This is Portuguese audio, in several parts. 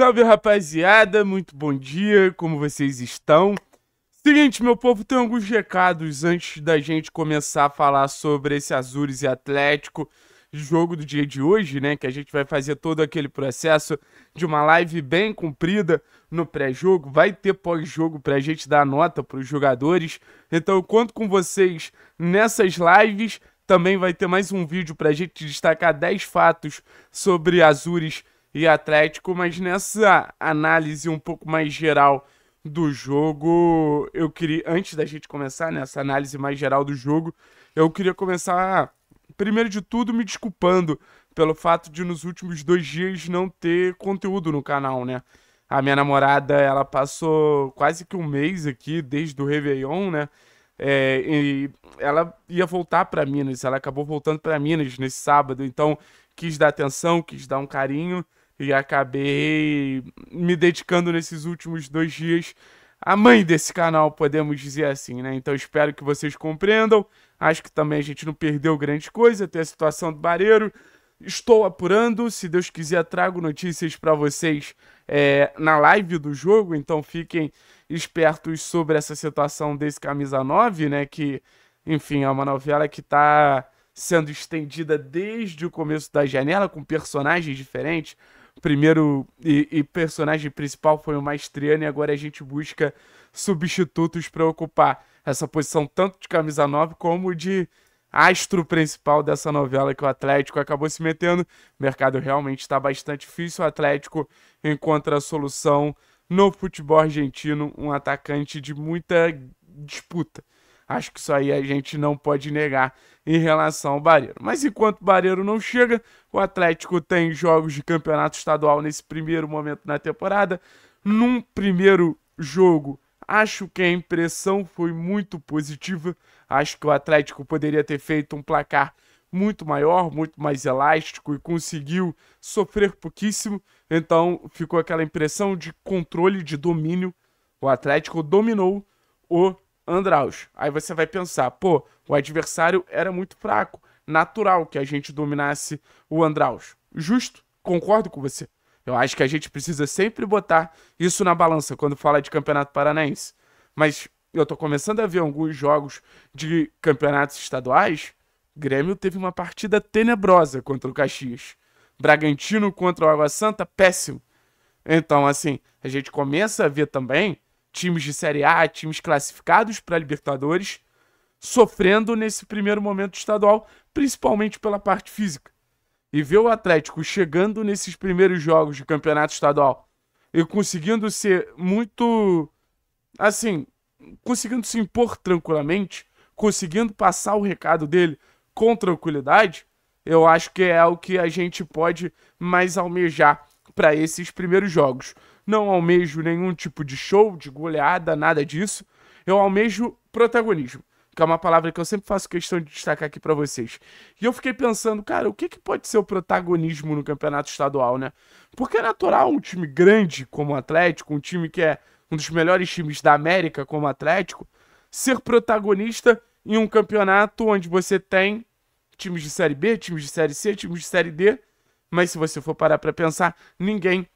Salve rapaziada, muito bom dia, como vocês estão? Seguinte, meu povo, tem alguns recados antes da gente começar a falar sobre esse Azures e Atlético, jogo do dia de hoje, né? Que a gente vai fazer todo aquele processo de uma live bem comprida no pré-jogo. Vai ter pós-jogo pra gente dar nota pros jogadores. Então eu conto com vocês nessas lives. Também vai ter mais um vídeo pra gente destacar 10 fatos sobre Azures e Atlético, mas nessa análise um pouco mais geral do jogo, eu queria, antes da gente começar nessa análise mais geral do jogo, eu queria começar, primeiro de tudo, me desculpando pelo fato de nos últimos dois dias não ter conteúdo no canal, né? A minha namorada, ela passou quase que um mês aqui, desde o Réveillon, né? É, e ela ia voltar para Minas, ela acabou voltando para Minas nesse sábado, então quis dar atenção, quis dar um carinho e acabei me dedicando nesses últimos dois dias à mãe desse canal, podemos dizer assim, né? Então espero que vocês compreendam. Acho que também a gente não perdeu grande coisa, tem a situação do Bareiro. Estou apurando, se Deus quiser, trago notícias para vocês é, na live do jogo, então fiquem espertos sobre essa situação desse Camisa 9, né? Que, enfim, é uma novela que está sendo estendida desde o começo da janela, com personagens diferentes primeiro e, e, personagem principal foi o Maestriano e agora a gente busca substitutos para ocupar essa posição tanto de camisa 9 como de astro principal dessa novela que é o Atlético acabou se metendo. O mercado realmente está bastante difícil, o Atlético encontra a solução no futebol argentino, um atacante de muita disputa. Acho que isso aí a gente não pode negar em relação ao Barreiro. Mas enquanto o Barreiro não chega, o Atlético tem jogos de campeonato estadual nesse primeiro momento na temporada. Num primeiro jogo, acho que a impressão foi muito positiva. Acho que o Atlético poderia ter feito um placar muito maior, muito mais elástico e conseguiu sofrer pouquíssimo. Então ficou aquela impressão de controle, de domínio. O Atlético dominou o Andraus. Aí você vai pensar, pô, o adversário era muito fraco. Natural que a gente dominasse o Andraus. Justo, concordo com você. Eu acho que a gente precisa sempre botar isso na balança quando fala de Campeonato Paranaense. Mas eu tô começando a ver alguns jogos de campeonatos estaduais. Grêmio teve uma partida tenebrosa contra o Caxias. Bragantino contra o Água Santa, péssimo. Então, assim, a gente começa a ver também times de Série A, times classificados para Libertadores, sofrendo nesse primeiro momento estadual, principalmente pela parte física. E ver o Atlético chegando nesses primeiros jogos de campeonato estadual e conseguindo ser muito. Assim, conseguindo se impor tranquilamente, conseguindo passar o recado dele com tranquilidade, eu acho que é o que a gente pode mais almejar para esses primeiros jogos não almejo nenhum tipo de show, de goleada, nada disso. Eu almejo protagonismo, que é uma palavra que eu sempre faço questão de destacar aqui para vocês. E eu fiquei pensando, cara, o que, que pode ser o protagonismo no campeonato estadual, né? Porque é natural um time grande como o Atlético, um time que é um dos melhores times da América como o Atlético, ser protagonista em um campeonato onde você tem times de série B, times de série C, times de série D, mas se você for parar para pensar, ninguém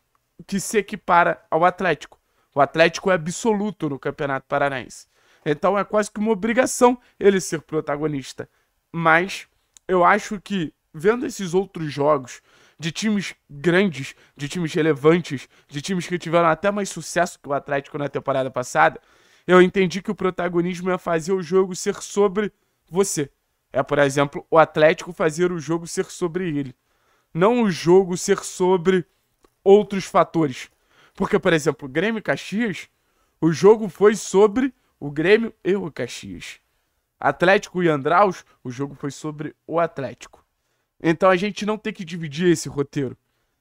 que se equipara ao Atlético. O Atlético é absoluto no Campeonato Paranaense. Então é quase que uma obrigação ele ser protagonista. Mas eu acho que, vendo esses outros jogos de times grandes, de times relevantes, de times que tiveram até mais sucesso que o Atlético na temporada passada, eu entendi que o protagonismo é fazer o jogo ser sobre você. É, por exemplo, o Atlético fazer o jogo ser sobre ele. Não o jogo ser sobre outros fatores. Porque, por exemplo, Grêmio e Caxias, o jogo foi sobre o Grêmio e o Caxias. Atlético e Andraus, o jogo foi sobre o Atlético. Então a gente não tem que dividir esse roteiro.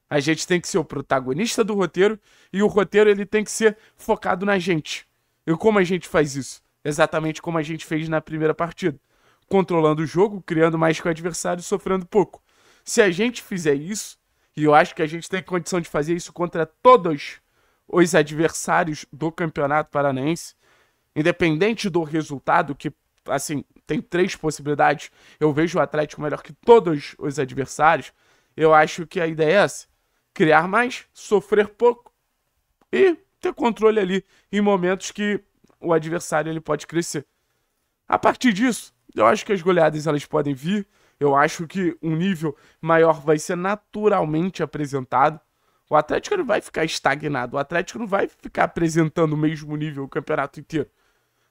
A gente tem que ser o protagonista do roteiro e o roteiro ele tem que ser focado na gente. E como a gente faz isso? Exatamente como a gente fez na primeira partida, controlando o jogo, criando mais que o adversário, sofrendo pouco. Se a gente fizer isso, e eu acho que a gente tem condição de fazer isso contra todos os adversários do Campeonato Paranaense. Independente do resultado, que, assim, tem três possibilidades. Eu vejo o Atlético melhor que todos os adversários. Eu acho que a ideia é essa: criar mais, sofrer pouco e ter controle ali em momentos que o adversário ele pode crescer. A partir disso, eu acho que as goleadas elas podem vir. Eu acho que um nível maior vai ser naturalmente apresentado. O Atlético não vai ficar estagnado. O Atlético não vai ficar apresentando o mesmo nível o campeonato inteiro.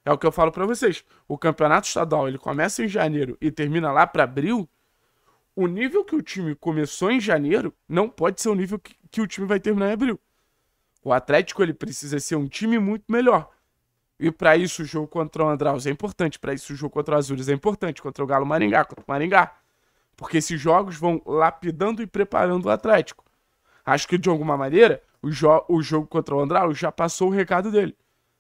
É o que eu falo para vocês. O campeonato estadual ele começa em janeiro e termina lá para abril. O nível que o time começou em janeiro não pode ser o nível que, que o time vai terminar em abril. O Atlético ele precisa ser um time muito melhor e para isso o jogo contra o Andraus é importante, para isso o jogo contra o Azures é importante, contra o Galo Maringá, contra o Maringá. Porque esses jogos vão lapidando e preparando o Atlético. Acho que de alguma maneira o, jo o jogo contra o Andraus já passou o recado dele.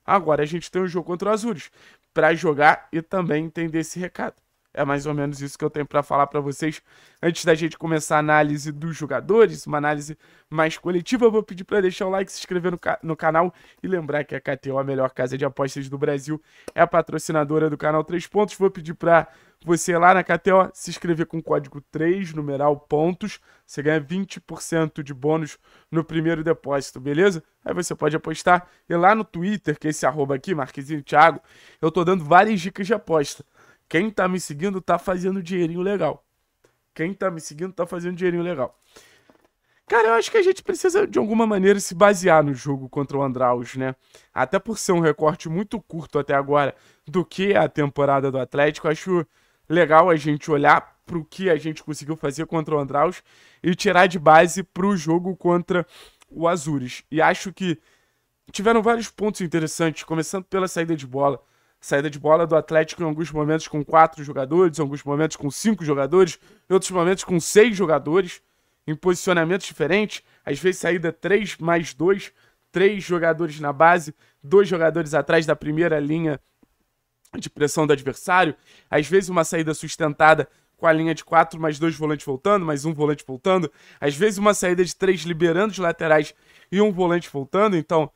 Agora a gente tem o jogo contra o Azures para jogar e também entender esse recado. É mais ou menos isso que eu tenho para falar para vocês. Antes da gente começar a análise dos jogadores, uma análise mais coletiva, eu vou pedir para deixar o like, se inscrever no, ca no, canal e lembrar que a KTO, a melhor casa de apostas do Brasil, é a patrocinadora do canal 3 Pontos. Vou pedir para você lá na KTO se inscrever com o código 3, numeral pontos. Você ganha 20% de bônus no primeiro depósito, beleza? Aí você pode apostar. E lá no Twitter, que é esse arroba aqui, Marquezinho Thiago, eu tô dando várias dicas de aposta. Quem tá me seguindo tá fazendo dinheirinho legal. Quem tá me seguindo tá fazendo dinheirinho legal. Cara, eu acho que a gente precisa, de alguma maneira, se basear no jogo contra o Andraus, né? Até por ser um recorte muito curto até agora do que é a temporada do Atlético, acho legal a gente olhar pro que a gente conseguiu fazer contra o Andraus e tirar de base pro jogo contra o Azures. E acho que tiveram vários pontos interessantes, começando pela saída de bola saída de bola do Atlético em alguns momentos com quatro jogadores, em alguns momentos com cinco jogadores, em outros momentos com seis jogadores, em posicionamentos diferentes, às vezes saída três mais dois, três jogadores na base, dois jogadores atrás da primeira linha de pressão do adversário, às vezes uma saída sustentada com a linha de quatro mais dois volantes voltando, mais um volante voltando, às vezes uma saída de três liberando os laterais e um volante voltando, então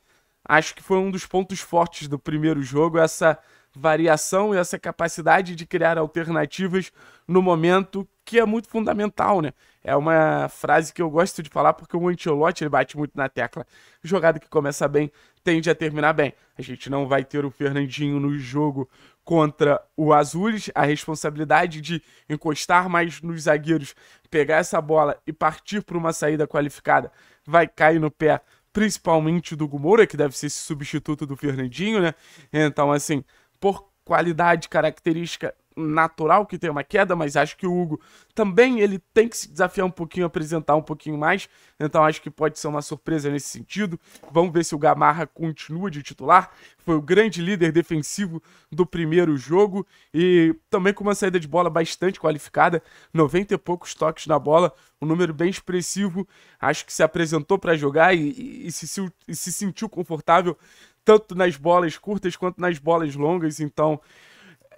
Acho que foi um dos pontos fortes do primeiro jogo, essa variação e essa capacidade de criar alternativas no momento, que é muito fundamental, né? É uma frase que eu gosto de falar porque o Ancelotti ele bate muito na tecla. Jogada que começa bem tende a terminar bem. A gente não vai ter o Fernandinho no jogo contra o Azules, a responsabilidade de encostar mais nos zagueiros, pegar essa bola e partir para uma saída qualificada vai cair no pé principalmente do Gumoura que deve ser esse substituto do Fernandinho, né? Então, assim, por qualidade, característica, natural que tenha uma queda, mas acho que o Hugo também ele tem que se desafiar um pouquinho, apresentar um pouquinho mais. Então acho que pode ser uma surpresa nesse sentido. Vamos ver se o Gamarra continua de titular. Foi o grande líder defensivo do primeiro jogo e também com uma saída de bola bastante qualificada, 90 e poucos toques na bola, um número bem expressivo. Acho que se apresentou para jogar e, e, e, se, e se sentiu confortável tanto nas bolas curtas quanto nas bolas longas. Então,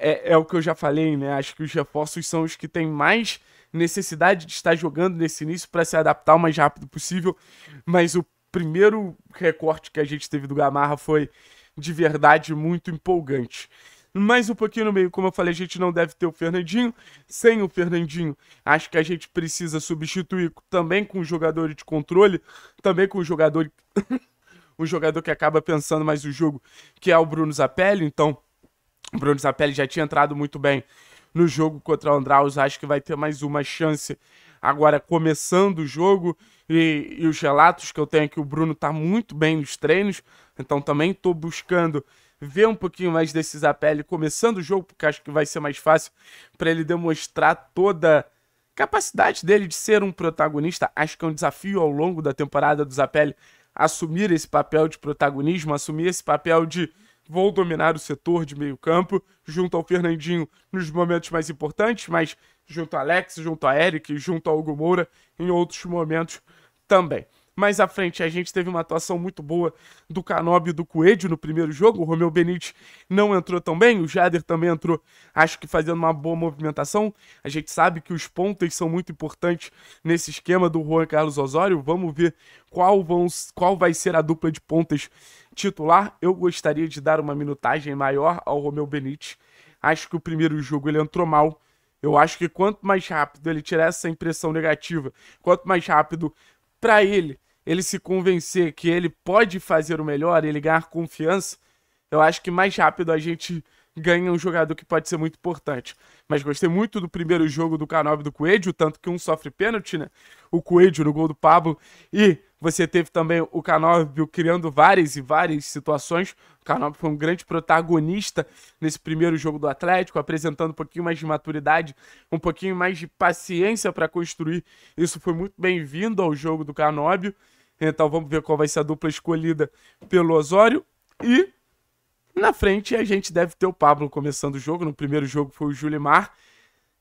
é, é o que eu já falei, né? Acho que os reforços são os que têm mais necessidade de estar jogando nesse início para se adaptar o mais rápido possível. Mas o primeiro recorte que a gente teve do Gamarra foi de verdade muito empolgante. Mais um pouquinho no meio, como eu falei, a gente não deve ter o Fernandinho. Sem o Fernandinho, acho que a gente precisa substituir também com um jogador de controle, também com um jogador. um jogador que acaba pensando mais o jogo, que é o Bruno Zapelli. Então, o Bruno Zapelli já tinha entrado muito bem no jogo contra o Andraus, acho que vai ter mais uma chance agora começando o jogo e, e os relatos que eu tenho é que o Bruno está muito bem nos treinos, então também estou buscando ver um pouquinho mais desse Zapelli começando o jogo, porque acho que vai ser mais fácil para ele demonstrar toda a capacidade dele de ser um protagonista. Acho que é um desafio ao longo da temporada do Zapelli assumir esse papel de protagonismo, assumir esse papel de vou dominar o setor de meio campo, junto ao Fernandinho nos momentos mais importantes, mas junto a Alex, junto a Eric, junto ao Hugo Moura em outros momentos também. Mais à frente, a gente teve uma atuação muito boa do Canóbio e do Coelho no primeiro jogo. O Romeu Benite não entrou tão bem, o Jader também entrou, acho que fazendo uma boa movimentação. A gente sabe que os pontas são muito importantes nesse esquema do Juan Carlos Osório. Vamos ver qual, vão, qual vai ser a dupla de pontas titular, eu gostaria de dar uma minutagem maior ao Romeu Benítez. Acho que o primeiro jogo ele entrou mal. Eu acho que quanto mais rápido ele tirar essa impressão negativa, quanto mais rápido para ele ele se convencer que ele pode fazer o melhor e ele ganhar confiança, eu acho que mais rápido a gente ganha um jogador que pode ser muito importante. Mas gostei muito do primeiro jogo do Canove do Coelho, tanto que um sofre pênalti, né? O Coelho no gol do Pablo. E você teve também o Canove criando várias e várias situações. O Canove foi um grande protagonista nesse primeiro jogo do Atlético, apresentando um pouquinho mais de maturidade, um pouquinho mais de paciência para construir. Isso foi muito bem-vindo ao jogo do Canobbio. Então vamos ver qual vai ser a dupla escolhida pelo Osório. E na frente, a gente deve ter o Pablo começando o jogo. No primeiro jogo foi o Julimar.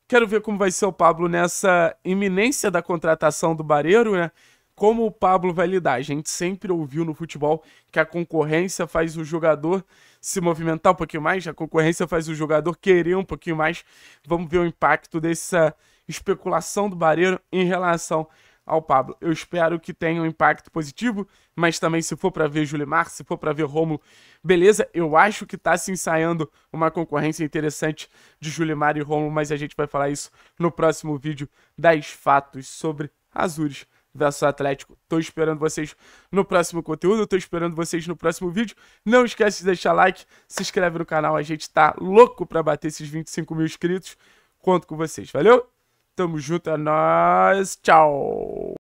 Quero ver como vai ser o Pablo nessa iminência da contratação do Barreiro, né? Como o Pablo vai lidar. A gente sempre ouviu no futebol que a concorrência faz o jogador se movimentar um pouquinho mais, a concorrência faz o jogador querer um pouquinho mais. Vamos ver o impacto dessa especulação do Barreiro em relação ao Pablo. Eu espero que tenha um impacto positivo, mas também se for para ver Julimar, se for para ver Romulo, beleza, eu acho que está se ensaiando uma concorrência interessante de Julimar e Romulo, mas a gente vai falar isso no próximo vídeo das fatos sobre Azures versus Atlético. Tô esperando vocês no próximo conteúdo, tô esperando vocês no próximo vídeo. Não esquece de deixar like, se inscreve no canal, a gente tá louco para bater esses 25 mil inscritos. Conto com vocês, valeu? Tamo junto, é nóis. Tchau.